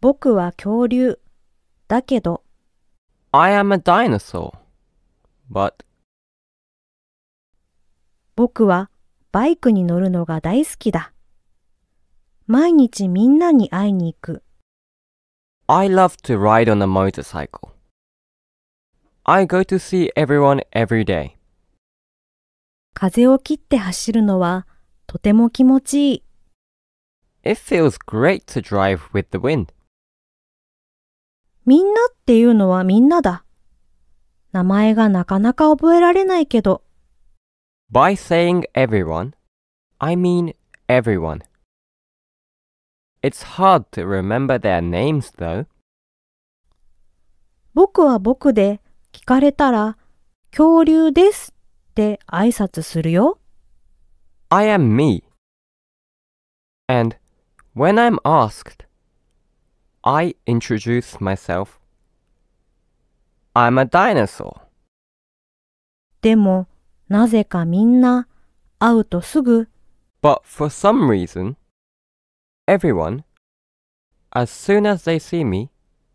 僕は恐竜。だけど。I am a dinosaur. But. 僕はバイクに乗るのが大好きだ。毎日みんなに会いに行く。I love to ride on a motorcycle. I go to see everyone every day. 風を切って走るのはとても気持ちいい。It feels great to drive with the wind. みんなっていうのはみんなだ。名前がなかなか覚えられないけど。By saying everyone, I mean everyone. It's hard to remember their names though. 僕は僕で聞かれたら恐竜ですって挨拶するよ。I am me. And when I'm asked, I introduce myself. I'm a dinosaur. でも、なぜかみんな会うとすぐ But for some reason, everyone, as soon as they see me,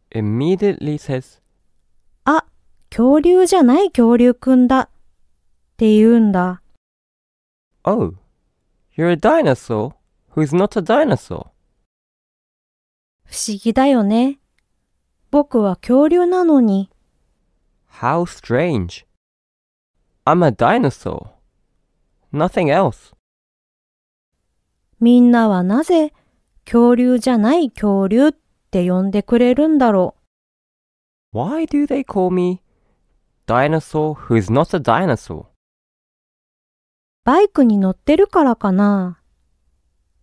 immediately says, あ、恐竜じゃない恐竜くんだって言うんだ。Oh, ah, you're a dinosaur who's not a dinosaur. 不思議だよね。僕は恐竜なのに。How strange. I'm a dinosaur. Nothing else. みんなはなぜ恐竜じゃない恐竜って呼んでくれるんだろう Why do they call me dinosaur who's not a dinosaur? バイクに乗ってるからかな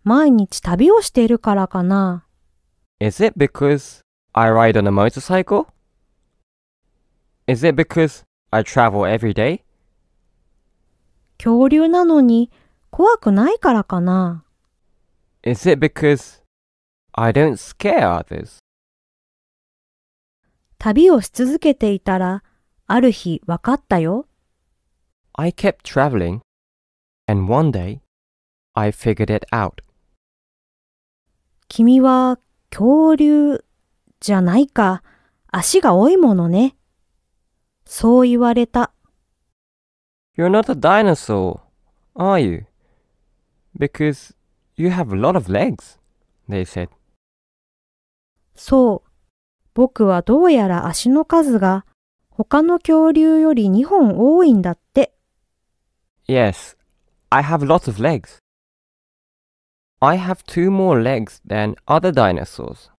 毎日旅をしているからかな Is it because I ride on a motorcycle? Is it because I travel every day? 恐竜なのに怖くないからかな Is it because I don't scare others? 旅をし続けていたらある日わかったよ。I kept traveling and one day I figured it out. 君は恐竜じゃないか、足が多いものね。そう言われた。You're not a dinosaur, are you? Because you have a lot of legs, they said. そう。僕はどうやら足の数が他の恐竜より2本多いんだって。Yes, I have lots of legs. I have two more legs than other dinosaurs.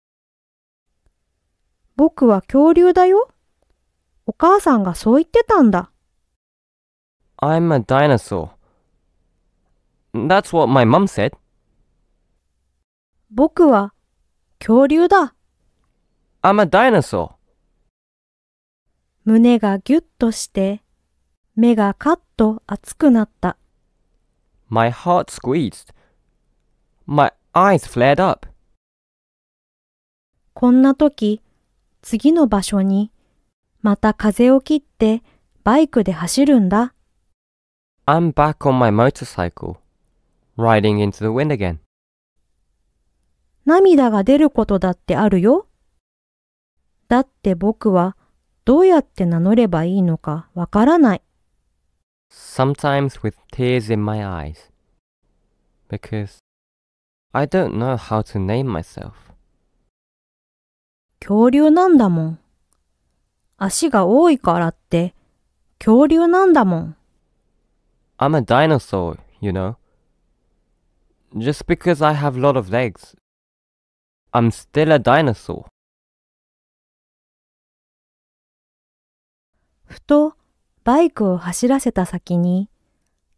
僕は恐竜だよ。お母さんがそう言ってたんだ。I'm a dinosaur. That's what my m o m said. 僕は恐竜だ。I'm a dinosaur. 胸がぎゅっとして、目がカッと熱くなった。My heart squeezed. My eyes flared up. こんな時、次の場所に、また風を切ってバイクで走るんだ。I'm back on my motorcycle, riding into the wind again. 涙が出ることだってあるよ。だって僕はどうやって名乗ればいいのかわからない。Sometimes with tears in my eyes, because I don't know how to name myself. 恐竜なんだもん。足が多いからって恐竜なんだもん。I'm a dinosaur, you know. Just because I have a lot of legs, I'm still a dinosaur. ふとバイクを走らせた先に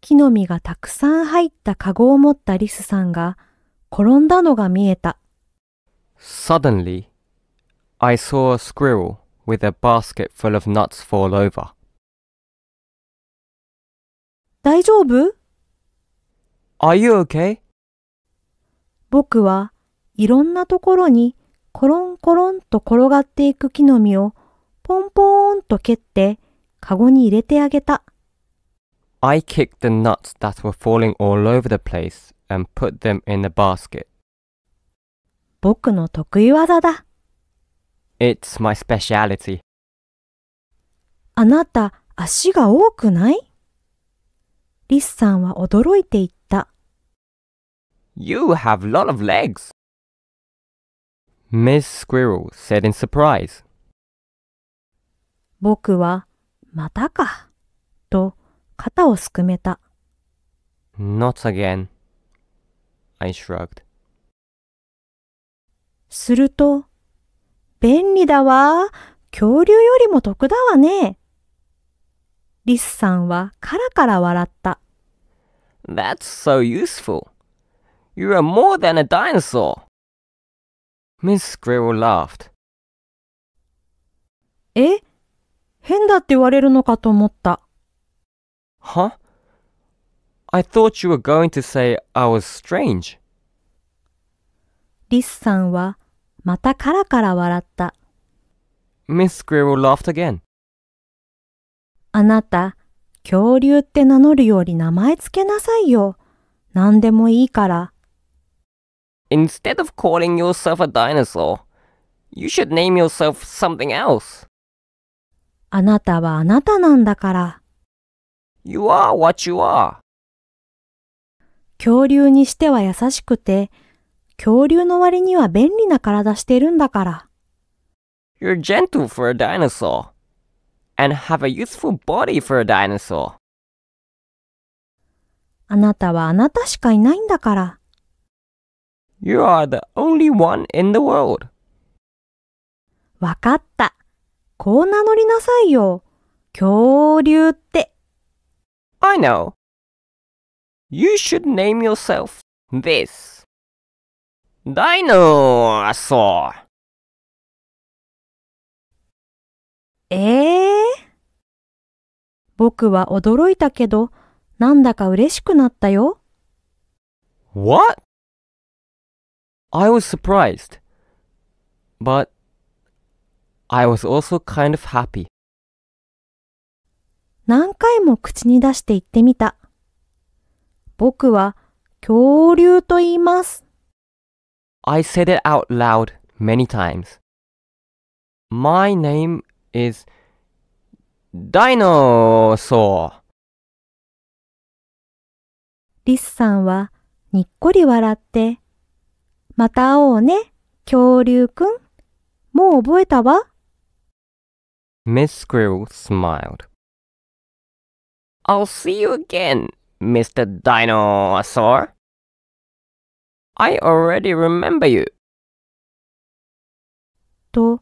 木の実がたくさん入ったカゴを持ったリスさんが転んだのが見えた。Suddenly, I saw a squirrel with a basket full of nuts fall over. 大丈夫 ?Are you okay? 僕はいろんなところにコロンコロンと転がっていく木の実をポンポーンと蹴ってカゴに入れてあげた。I kicked the nuts that were falling all over the place and put them in a basket. 僕の得意技だ。It's my speciality. あなた、足が多くないリスさんは驚いていった。You have a lot of legs. Miss Squirrel said in surprise. 僕は、またか、と肩をすくめた。Not again. I shrugged. すると、便利だわ。恐竜よりも得だわね。リスさんはカラカラ笑った。That's so useful. You are more than a dinosaur. Miss Squirrel laughed. え変だって言われるのかと思った。は I thought you were going to say I was strange. リスさんはまたカラカラ笑った。Miss Squirrel laughed again. あなた、恐竜って名乗るより名前つけなさいよ。何でもいいから。Instead of calling yourself a dinosaur, you should name yourself something else. あなたはあなたなんだから。You are what you are. 恐竜にしては優しくて、恐竜の割には便利な体してるんだから。You're gentle for a dinosaur and have a useful body for a dinosaur. あなたはあなたしかいないんだから。You are the only one in the world. わかった。こう名乗りなさいよ。恐竜って。I know. You should name yourself this. Dinosaur. えー、僕は驚いたけど、なんだか嬉しくなったよ。What? I was surprised. But I was also kind of happy. 何回も口に出して言ってみた。僕は恐竜と言います。I said it out loud many times. My name is Dinosaur. リスさんはにっこり笑って、また会おうね、恐竜くん。もう覚えたわ。Miss Squirrel smiled. I'll see you again. Mr. Dinosaur? I already remember you. と、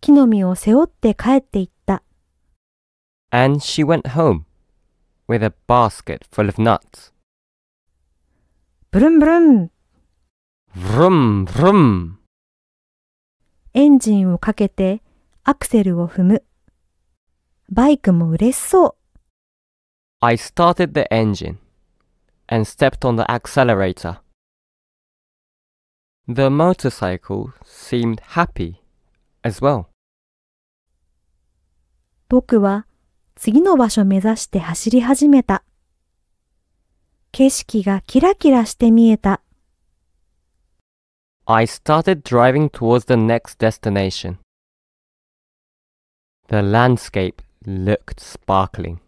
木の実を背負って帰っていった。And she went home with a basket full of nuts. ブルンブルン。ブルンブルン。エンジンをかけてアクセルを踏む。バイクも嬉しそう。I started the engine and stepped on the accelerator. The motorcycle seemed happy as well. 僕は次の場所目指して走り始めた。景色がキラキラして見えた。I started driving towards the next destination. The landscape looked sparkling.